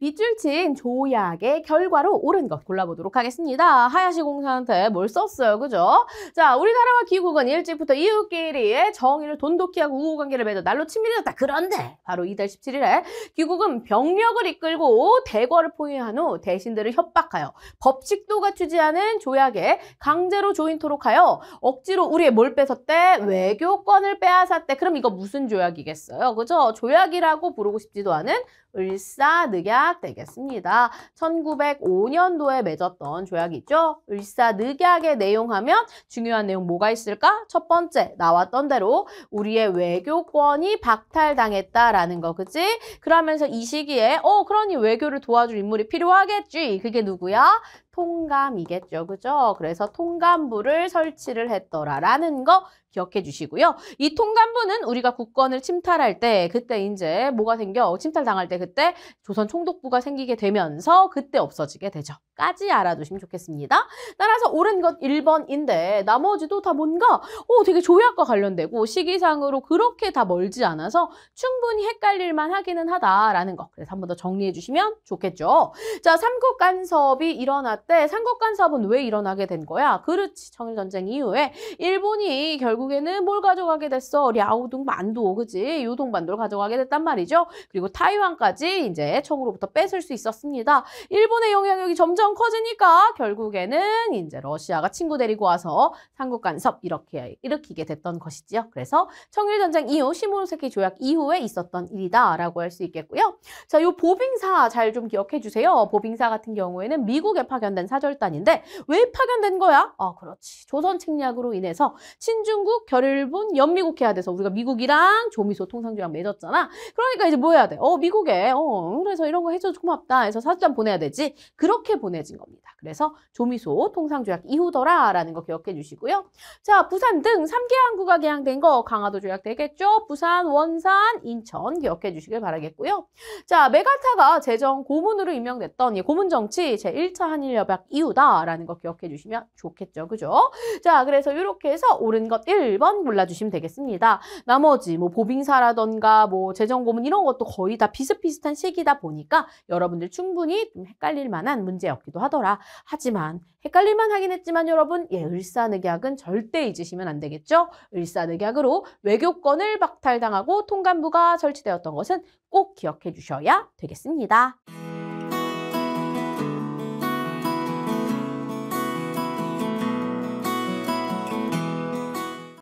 밑줄친 조약의 결과로 옳은 것 골라보도록 하겠습니다. 하야시 공사한테 뭘 썼어요, 그죠? 자, 우리나라와 귀국은 일찍부터 이웃끼리의 정의를 돈독히 하고 우호관계를 맺어 날로 친밀해졌다. 그런데 바로 이달 17일에 귀국은 병력을 이끌고 대거를 포위한 후 대신들을 협박하여 법칙도 갖추지 않은 조약에 강제로 조인토록 하여 억지로 우리의 뭘 뺏었대? 외교권을 빼앗았대. 그럼 이거 무슨 조약이겠어요, 그죠? 조약이라고 부르고 싶지도 않은 을사늑약 되겠습니다. 1905년도에 맺었던 조약이죠. 을사늑약의 내용하면 중요한 내용 뭐가 있을까? 첫 번째 나왔던 대로 우리의 외교권이 박탈당했다라는 거 그치? 그러면서 이 시기에 어 그러니 외교를 도와줄 인물이 필요하겠지. 그게 누구야? 통감이겠죠. 그죠? 그래서 통감부를 설치를 했더라라는 거 기억해 주시고요. 이 통감부는 우리가 국권을 침탈할 때 그때 이제 뭐가 생겨? 침탈당할 때 그때 조선 총독부가 생기게 되면서 그때 없어지게 되죠. 까지 알아두시면 좋겠습니다. 따라서 옳은 것 1번인데 나머지도 다 뭔가 어, 되게 조약과 관련되고 시기상으로 그렇게 다 멀지 않아서 충분히 헷갈릴만 하기는 하다라는 거. 그래서 한 번 더 정리해 주시면 좋겠죠. 자, 삼국 간섭이 일어났대. 삼국 간섭은 왜 일어나게 된 거야? 그렇지. 청일전쟁 이후에 일본이 결국에는 뭘 가져가게 됐어? 랴오둥 만도, 그지? 요동반도를 가져가게 됐단 말이죠. 그리고 타이완까지 이제 청으로부터 뺏을 수 있었습니다. 일본의 영향력이 점점 점점 커지니까 결국에는 이제 러시아가 친구 데리고 와서 삼국 간섭 이렇게 일으키게 됐던 것이지요. 그래서 청일전쟁 이후 시모노세키 조약 이후에 있었던 일이다라고 할 수 있겠고요. 자, 요 보빙사 잘 좀 기억해 주세요. 보빙사 같은 경우에는 미국에 파견된 사절단인데 왜 파견된 거야? 아, 그렇지. 조선 침략으로 인해서 친중국, 결일본, 연미국 해야 돼서 우리가 미국이랑 조미소 통상조약 맺었잖아. 그러니까 이제 뭐 해야 돼? 어, 미국에 어, 그래서 이런 거 해줘서 고맙다 해서 사절단 보내야 되지. 그렇게 보내 정해진 겁니다. 그래서 조미소 통상조약 이후더라라는 거 기억해 주시고요. 자, 부산 등 3개 항구가 개항된 거 강화도 조약 되겠죠? 부산, 원산, 인천 기억해 주시길 바라겠고요. 자, 메가타가 재정 고문으로 임명됐던 예, 고문 정치 제1차 한일협약 이후다라는 거 기억해 주시면 좋겠죠. 그죠? 자, 그래서 이렇게 해서 옳은 것 1번 골라주시면 되겠습니다. 나머지 뭐 보빙사라던가 뭐 재정 고문 이런 것도 거의 다 비슷비슷한 시기다 보니까 여러분들 충분히 좀 헷갈릴 만한 문제였고 같기도 하더라. 하지만 헷갈릴만 하긴 했지만 여러분 예, 을사늑약은 절대 잊으시면 안 되겠죠? 을사늑약으로 외교권을 박탈당하고 통감부가 설치되었던 것은 꼭 기억해 주셔야 되겠습니다.